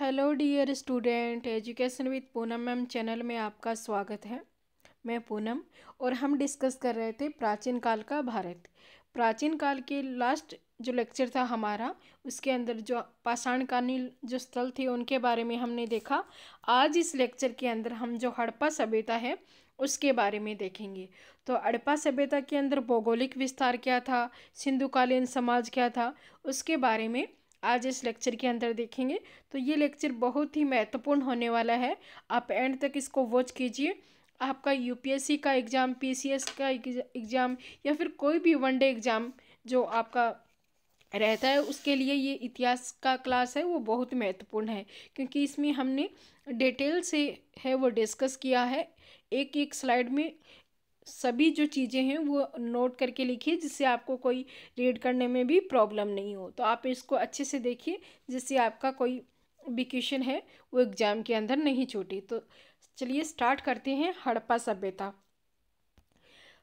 hello dear student education with Poonam ma'am channel में आपका स्वागत है मैं पूनम और हम डिस्कस कर रहे थे प्राचीन काल का भारत प्राचीन काल के लास्ट जो लेक्चर था हमारा उसके अंदर जो पाषाणकालीन जो स्थल थे उनके बारे में हमने देखा आज इस लेक्चर के अंदर हम जो हड़प्पा सभ्यता है उसके बारे में देखेंगे तो हड़प्पा सभ्यता के अंदर भौगोलिक विस्तार क्या था सिंधुकालीन समाज क्या था उसके बारे में आज इस लेक्चर के अंदर देखेंगे तो ये लेक्चर बहुत ही महत्वपूर्ण होने वाला है आप एंड तक इसको वॉच कीजिए आपका यूपीएससी का एग्ज़ाम पीसीएस का एग्ज़ाम या फिर कोई भी वनडे एग्ज़ाम जो आपका रहता है उसके लिए ये इतिहास का क्लास है वो बहुत महत्वपूर्ण है क्योंकि इसमें हमने डिटेल से है वो डिस्कस किया है एक एक स्लाइड में सभी जो चीज़ें हैं वो नोट करके लिखिए जिससे आपको कोई रीड करने में भी प्रॉब्लम नहीं हो तो आप इसको अच्छे से देखिए जिससे आपका कोई भी क्वेश्चन है वो एग्ज़ाम के अंदर नहीं छूटे तो चलिए स्टार्ट करते हैं हड़प्पा सभ्यता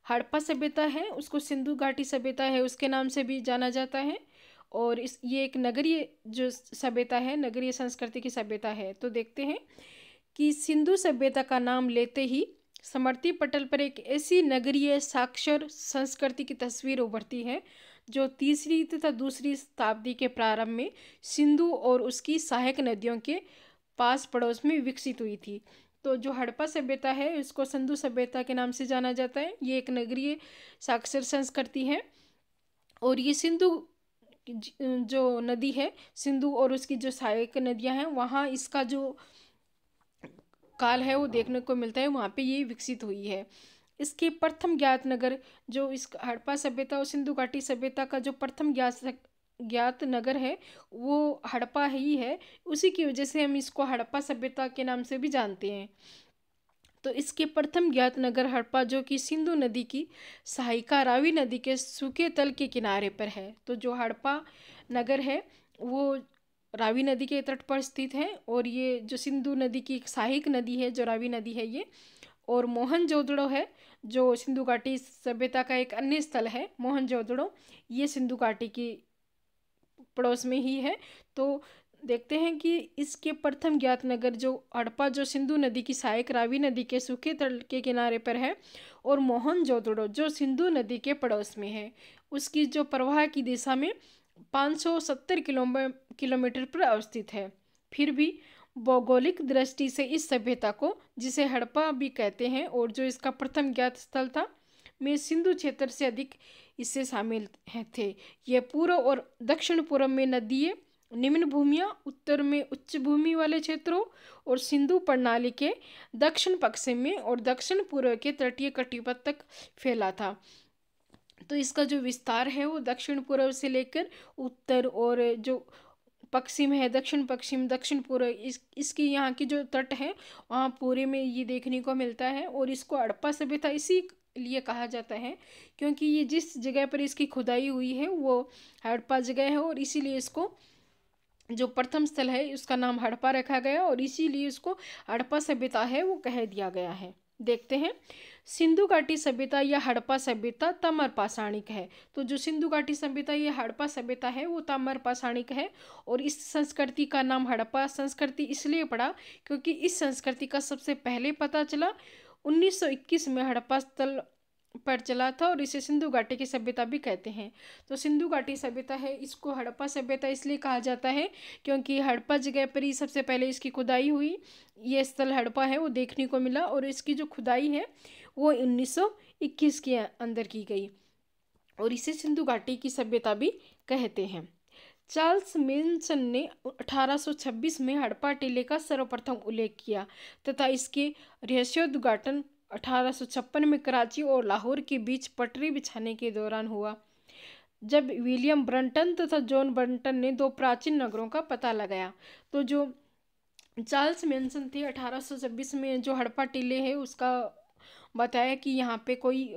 हड़प्पा सभ्यता है उसको सिंधु घाटी सभ्यता है उसके नाम से भी जाना जाता है और इस ये एक नगरीय जो सभ्यता है नगरीय संस्कृति की सभ्यता है तो देखते हैं कि सिंधु सभ्यता का नाम लेते ही समर्थी पटल पर एक ऐसी नगरीय साक्षर संस्कृति की तस्वीर उभरती है जो तीसरी तथा दूसरी शताब्दी के प्रारंभ में सिंधु और उसकी सहायक नदियों के पास पड़ोस में विकसित हुई थी तो जो हड़प्पा सभ्यता है उसको संधु सभ्यता के नाम से जाना जाता है ये एक नगरीय साक्षर संस्कृति है और ये सिंधु जो नदी है सिंधु और उसकी जो सहायक नदियां हैं वहाँ इसका जो काल है वो देखने को मिलता है वहाँ पे ये विकसित हुई है इसके प्रथम ज्ञात नगर जो इस हड़प्पा सभ्यता और सिंधु घाटी सभ्यता का जो प्रथम ज्ञात ज्ञात नगर है वो हड़प्पा ही है उसी की वजह से हम इसको हड़प्पा सभ्यता के नाम से भी जानते हैं तो इसके प्रथम ज्ञात नगर हड़प्पा जो कि सिंधु नदी की सहायिका रावी नदी के सूखे तल के किनारे पर है तो जो हड़प्पा नगर है वो रावी नदी के तट पर स्थित है और ये जो सिंधु नदी की एक सहायक नदी है जो रावी नदी है ये और मोहन है जो सिंधु घाटी सभ्यता का एक अन्य स्थल है मोहन ये सिंधु घाटी की पड़ोस में ही है तो देखते हैं कि इसके प्रथम ज्ञात नगर जो हड़प्पा जो सिंधु नदी की सहायक रावी नदी के सूखे तल के किनारे पर है और मोहनजोदड़ो जो सिंधु नदी के पड़ोस में है उसकी जो प्रवाह की दिशा में 570 किलोमीटर पर अवस्थित है फिर भी भौगोलिक दृष्टि से इस सभ्यता को जिसे हड़प्पा भी कहते हैं और जो इसका प्रथम ज्ञात स्थल था में सिंधु क्षेत्र से अधिक इससे शामिल थे यह पूर्व और दक्षिण पूर्व में नदीय निम्न भूमिया उत्तर में उच्च भूमि वाले क्षेत्रों और सिंधु प्रणाली के दक्षिण पक्ष में और दक्षिण पूर्व के तटीय कटिपथ तक फैला था तो इसका जो विस्तार है वो दक्षिण पूर्व से लेकर उत्तर और जो पश्चिम है दक्षिण पश्चिम दक्षिण पूर्व इस इसकी यहाँ की जो तट है वहाँ पूरे में ये देखने को मिलता है और इसको अड़पा सभ्यता इसी लिए कहा जाता है क्योंकि ये जिस जगह पर इसकी खुदाई हुई है वो हड़प्पा जगह है और इसीलिए इसको जो प्रथम स्थल है उसका नाम हड़प्पा रखा गया और इसीलिए इसको हड़प्पा सभ्यता है वो कह दिया गया है देखते हैं सिंधु घाटी सभ्यता या हड़प्पा सभ्यता तमर पाषाणिक है तो जो सिंधु घाटी सभ्यता या हड़प्पा सभ्यता है वो तमर पाषाणिक है और इस संस्कृति का नाम हड़प्पा संस्कृति इसलिए पड़ा क्योंकि इस संस्कृति का सबसे पहले पता चला 1921 में हड़प्पा स्थल पर चला था और इसे सिंधु घाटी की सभ्यता भी कहते हैं तो सिंधु घाटी सभ्यता है इसको हड़प्पा सभ्यता इसलिए कहा जाता है क्योंकि हड़प्पा जगह पर ही सबसे पहले इसकी खुदाई हुई ये स्थल हड़प्पा है वो देखने को मिला और इसकी जो खुदाई है वो 1921 के अंदर की गई और इसे सिंधु घाटी की सभ्यता भी कहते हैं चार्ल्स मेनसन ने 1826 में हड़प्पा टीले का सर्वप्रथम उल्लेख किया तथा इसके रहस्योद्घाटन 1856 में कराची और लाहौर के बीच पटरी बिछाने के दौरान हुआ जब विलियम ब्रंटन तथा जॉन ब्रंटन ने दो प्राचीन नगरों का पता लगाया तो जो चार्ल्स मैंसन थे 1826 में जो हड़प्पा टीले है उसका बताया कि यहाँ पे कोई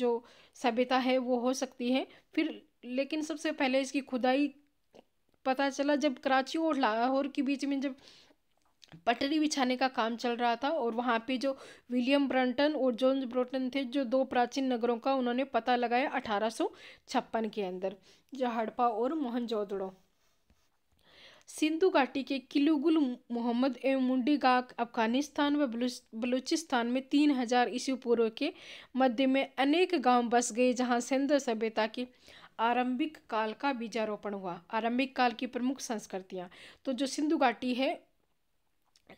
जो सभ्यता है वो हो सकती है फिर लेकिन सबसे पहले इसकी खुदाई पता चला जब कराची और लाहौर के बीच में जब पटरी बिछाने का काम चल रहा था और वहाँ पे जो विलियम ब्रंटन और जोन ब्रोटन थे जो दो प्राचीन नगरों का उन्होंने पता लगाया अठारह के अंदर जो हड़पा और मोहनजोदड़ो सिंधु घाटी के किलुगुल मोहम्मद ए मुंडी का अफगानिस्तान व बलूचिस्तान में तीन हजार ईस्वी पूर्व के मध्य में अनेक गांव बस गए जहां सिंध सभ्यता के आरंभिक काल का बीजारोपण हुआ आरंभिक काल की प्रमुख संस्कृतियाँ तो जो सिंधु घाटी है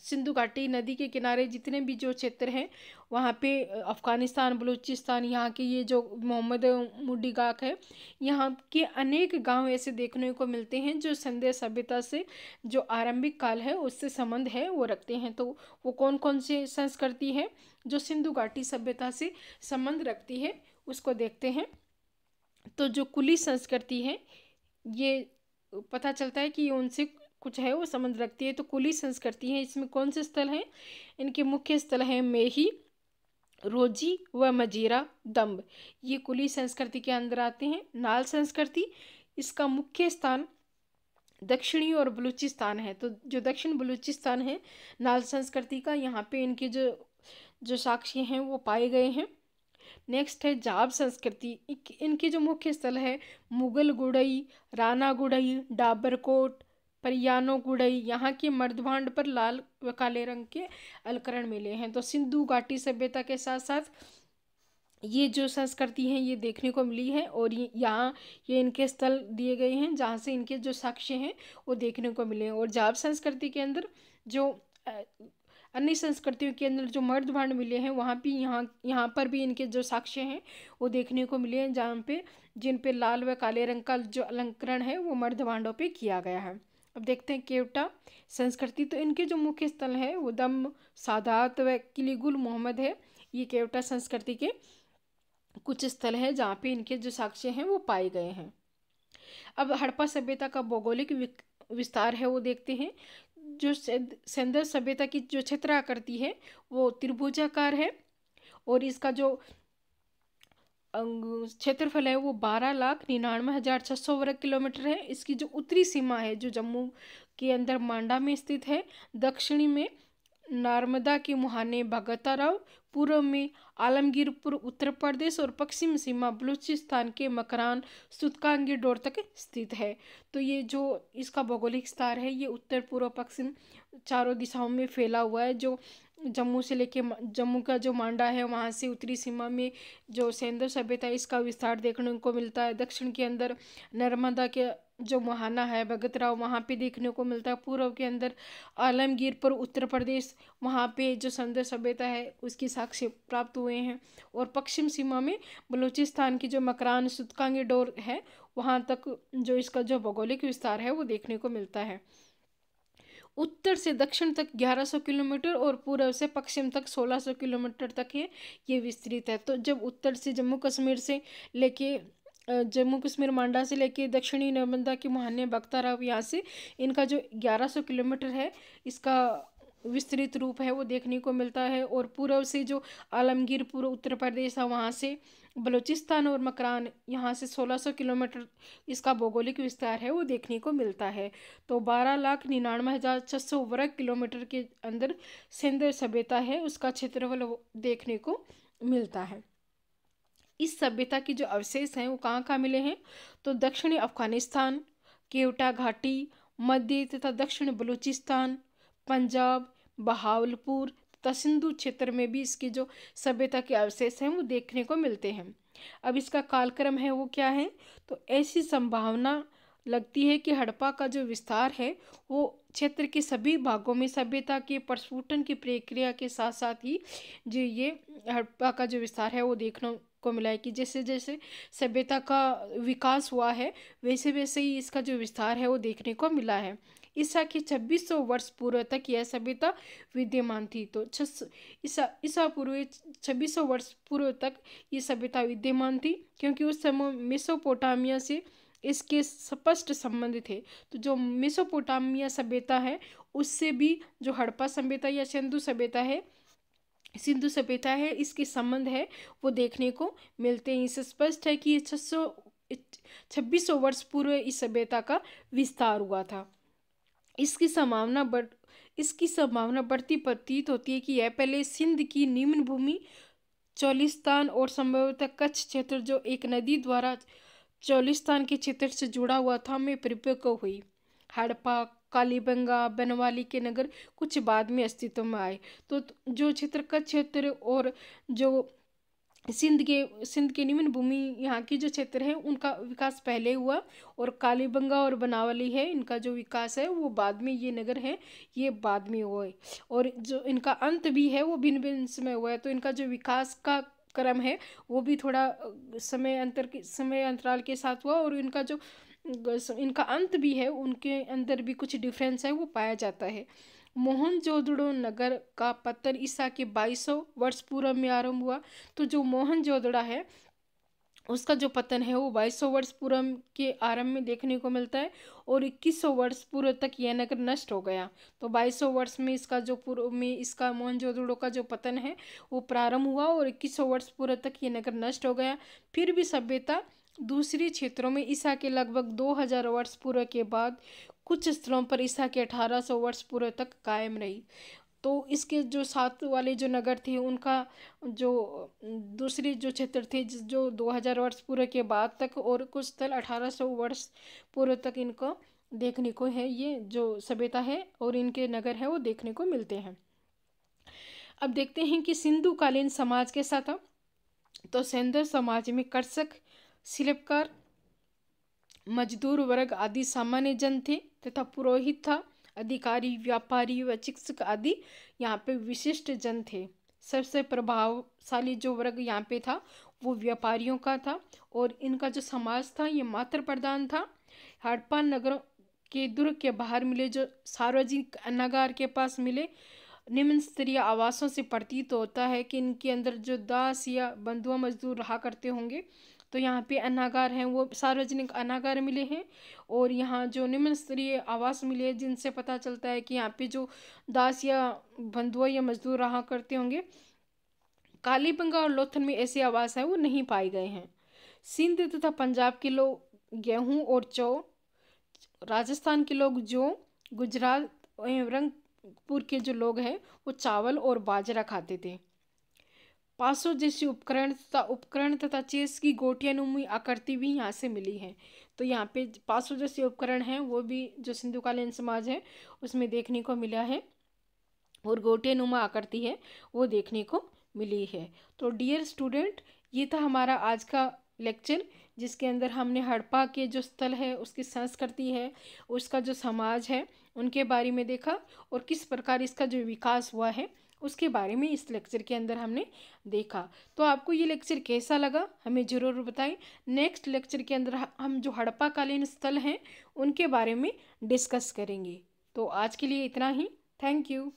सिंधु घाटी नदी के किनारे जितने भी जो क्षेत्र हैं वहाँ पे अफ़गानिस्तान बलूचिस्तान यहाँ के ये जो मोहम्मद मुडी गाक है यहाँ के अनेक गांव ऐसे देखने को मिलते हैं जो संध्या सभ्यता से जो आरंभिक काल है उससे संबंध है वो रखते हैं तो वो कौन कौन से संस्कृति है जो सिंधु घाटी सभ्यता से संबंध रखती है उसको देखते हैं तो जो कुली संस्कृति है ये पता चलता है कि उनसे कुछ है वो संबंध रखती है तो कुली संस्कृति है इसमें कौन से स्थल हैं इनके मुख्य स्थल हैं मेही रोजी व मजीरा दम्ब ये कुली संस्कृति के अंदर आते हैं नाल संस्कृति इसका मुख्य स्थान दक्षिणी और बलूचिस्तान है तो जो दक्षिण बलूचिस्तान है नाल संस्कृति का यहाँ पे इनके जो जो साक्षी हैं वो पाए गए हैं नेक्स्ट है जाब संस्कृति इनके जो मुख्य स्थल है मुगल गुड़ई राना गुड़ई डाबरकोट परियानो गुड़ई यहाँ के मर्दभांड पर लाल व काले रंग के अलकरण मिले हैं तो सिंधु घाटी सभ्यता के साथ साथ ये जो संस्कृति हैं ये देखने को मिली है और यहाँ ये इनके स्थल दिए गए हैं जहाँ से इनके जो साक्ष्य हैं वो देखने को मिले हैं और जाप संस्कृति के अंदर जो अन्य संस्कृतियों के अंदर जो मर्द भांड मिले हैं वहाँ भी यहाँ यहाँ पर भी इनके जो साक्ष्य हैं वो देखने को मिले हैं जहाँ पे जिन पे लाल व काले रंग का जो अलंकरण है वो मर्द भांडों पर किया गया है अब देखते हैं केवटा संस्कृति तो इनके जो मुख्य स्थल हैं वो दम सादात व किलीगुल मोहम्मद है ये केवटा संस्कृति के कुछ स्थल हैं जहाँ पे इनके जो साक्ष्य हैं वो पाए गए हैं अब हड़प्पा सभ्यता का भौगोलिक विस्तार है वो देखते हैं जो सेंदर सभ्यता की जो क्षेत्र आकृति है वो त्रिभुजाकार है और इसका जो क्षेत्रफल है वो बारह लाख निन्यानवे हज़ार छः सौ वर्ग किलोमीटर है इसकी जो उत्तरी सीमा है जो जम्मू के अंदर मांडा में स्थित है दक्षिणी में नर्मदा के मुहाने भगताराव पूर्व में आलमगीरपुर उत्तर प्रदेश और पश्चिम सीमा बलूचिस्तान के मकरान सुतकांगी डोर तक स्थित है तो ये जो इसका भौगोलिक स्तर है ये उत्तर पूर्व पश्चिम चारों दिशाओं में फैला हुआ है जो जम्मू से लेके जम्मू का जो मांडा है वहाँ से उत्तरी सीमा में जो सेंदर सभ्यता इसका विस्तार देखने को मिलता है दक्षिण के अंदर नर्मदा के जो मुहाना है भगतराव वहाँ पे देखने को मिलता है पूर्व के अंदर आलमगीर पर उत्तर प्रदेश वहाँ पे जो संदर सभ्यता है उसकी साक्ष्य प्राप्त हुए हैं और पश्चिम सीमा में बलूचिस्तान की जो मकरान सुतकांगी डोर है वहाँ तक जो इसका जो भौगोलिक विस्तार है वो देखने को मिलता है उत्तर से दक्षिण तक 1100 किलोमीटर और पूर्व से पश्चिम तक 1600 किलोमीटर तक है ये विस्तृत है तो जब उत्तर से जम्मू कश्मीर से लेके जम्मू कश्मीर मांडा से लेके दक्षिणी नर्मदा की मुहाने बख्तारा यहाँ से इनका जो 1100 किलोमीटर है इसका विस्तृत रूप है वो देखने को मिलता है और पूर्व से जो आलमगीर पूर्व उत्तर प्रदेश है वहाँ से बलूचिस्तान और मकरान यहाँ से 1600 किलोमीटर इसका भौगोलिक विस्तार है वो देखने को मिलता है तो बारह लाख निन्यानवे हज़ार छः सौ वर्ग किलोमीटर के अंदर सिंध सभ्यता है उसका क्षेत्रफल देखने को मिलता है इस सभ्यता के जो अवशेष हैं वो कहाँ कहाँ मिले हैं तो दक्षिणी अफगानिस्तान केवटा घाटी मध्य तथा दक्षिण बलूचिस्तान पंजाब बहावलपुर तथा सिंधु क्षेत्र में भी इसकी जो सभ्यता के अवशेष हैं वो देखने को मिलते हैं अब इसका कालक्रम है वो क्या है तो ऐसी संभावना लगती है कि हड़प्पा का जो विस्तार है वो क्षेत्र के सभी भागों में सभ्यता के प्रस्फुटन की प्रक्रिया के साथ साथ ही जो ये हड़प्पा का जो विस्तार है वो देखने को मिला है कि जैसे जैसे सभ्यता का विकास हुआ है वैसे वैसे ही इसका जो विस्तार है वो देखने को मिला है ईसा के सौ वर्ष पूर्व तक यह सभ्यता तो विद्यमान थी तो ईसा ईसा पूर्व सौ वर्ष पूर्व तक ये सभ्यता विद्यमान थी क्योंकि उस समय मेसोपोटामिया से इसके स्पष्ट संबंध थे तो जो मेसोपोटामिया सभ्यता है उससे भी जो हड़प्पा सभ्यता या सिंधु सभ्यता है सिंधु सभ्यता है इसके संबंध है वो देखने को मिलते हैं इससे स्पष्ट है कि छह सौ छब्बीस सौ वर्ष पूर्व इस सभ्यता का विस्तार हुआ था इसकी संभावना बढ़ इसकी संभावना बढ़ती प्रतीत होती है कि यह पहले सिंध की निम्न भूमि चौलिस्तान और संभवतः कच्छ क्षेत्र जो एक नदी द्वारा चौलिस्तान के क्षेत्र से जुड़ा हुआ था में परिपक्व हुई हड़प्पा कालीबंगा बनवाली के नगर कुछ बाद में अस्तित्व में आए तो जो क्षेत्र कच्छ क्षेत्र और जो सिंध के सिंध के निम्न भूमि यहाँ की जो क्षेत्र है उनका विकास पहले हुआ और कालीबंगा और बनावली है इनका जो विकास है वो बाद में ये नगर है ये बाद में हुआ और जो इनका अंत भी है वो भिन्न भिन्न समय हुआ है तो इनका जो विकास का क्रम है वो भी थोड़ा समय अंतर के समय अंतराल के साथ हुआ और इनका जो इनका अंत भी है उनके अंदर भी कुछ डिफ्रेंस है वो पाया जाता है मोहनजोदड़ो नगर का पतन ईसा के 2200 वर्ष पूर्व में आरंभ हुआ तो जो मोहनजोदड़ा है उसका जो पतन है वो 2200 वर्ष पूर्व के आरंभ में देखने को मिलता है और 2100 वर्ष पूर्व तक यह नगर नष्ट हो गया तो 2200 वर्ष में इसका जो पूर्व में इसका मोहनजोदड़ो का जो पतन है वो प्रारंभ हुआ और 2100 वर्ष पूर्व तक यह नगर नष्ट हो गया फिर भी सभ्यता दूसरे क्षेत्रों में ईसा के लगभग 2000 वर्ष पूर्व के बाद कुछ स्थलों पर ईसा के 1800 वर्ष पूर्व तक कायम रही तो इसके जो सात वाले जो नगर थे उनका जो दूसरे जो क्षेत्र थे जो 2000 वर्ष पूर्व के बाद तक और कुछ स्थल 1800 वर्ष पूर्व तक इनको देखने को है ये जो सभ्यता है और इनके नगर है वो देखने को मिलते हैं अब देखते हैं कि सिंधु कालीन समाज के साथ तो सेंदर समाज में कर्षक शिल्पकार मजदूर वर्ग आदि सामान्य जन थे तथा पुरोहित था अधिकारी व्यापारी व चिकित्सक आदि यहाँ पे विशिष्ट जन थे सबसे प्रभावशाली जो वर्ग यहाँ पे था वो व्यापारियों का था और इनका जो समाज था ये मात्र प्रधान था हड़प्पा नगरों के दुर्ग के बाहर मिले जो सार्वजनिक अन्नागार के पास मिले निम्न स्तरीय आवासों से प्रतीत होता है कि इनके अंदर जो दास या बंधुआ मजदूर रहा करते होंगे तो यहाँ पे अनागार हैं वो सार्वजनिक अनागार मिले हैं और यहाँ जो निम्न स्तरीय आवास मिले हैं जिनसे पता चलता है कि यहाँ पे जो दास या बंधुआ या मजदूर रहा करते होंगे कालीबंगा और लोथन में ऐसे आवास हैं वो नहीं पाए गए हैं सिंध तथा पंजाब के लोग गेहूँ और चौ राजस्थान के लोग जो गुजरात एवं रंगपुर के जो लोग हैं वो चावल और बाजरा खाते थे पासों जैसे उपकरण तथा उपकरण तथा चेस की गोटियानुमी आकृति भी यहाँ से मिली है तो यहाँ पे पासों जैसे उपकरण हैं वो भी जो सिंधुकालीन समाज है उसमें देखने को मिला है और गोटियानुमा आकृति है वो देखने को मिली है तो डियर स्टूडेंट ये था हमारा आज का लेक्चर जिसके अंदर हमने हड़प्पा के जो स्थल है उसकी संस्कृति है उसका जो समाज है उनके बारे में देखा और किस प्रकार इसका जो विकास हुआ है उसके बारे में इस लेक्चर के अंदर हमने देखा तो आपको ये लेक्चर कैसा लगा हमें ज़रूर बताएं नेक्स्ट लेक्चर के अंदर हम जो हड़प्पाकालीन स्थल हैं उनके बारे में डिस्कस करेंगे तो आज के लिए इतना ही थैंक यू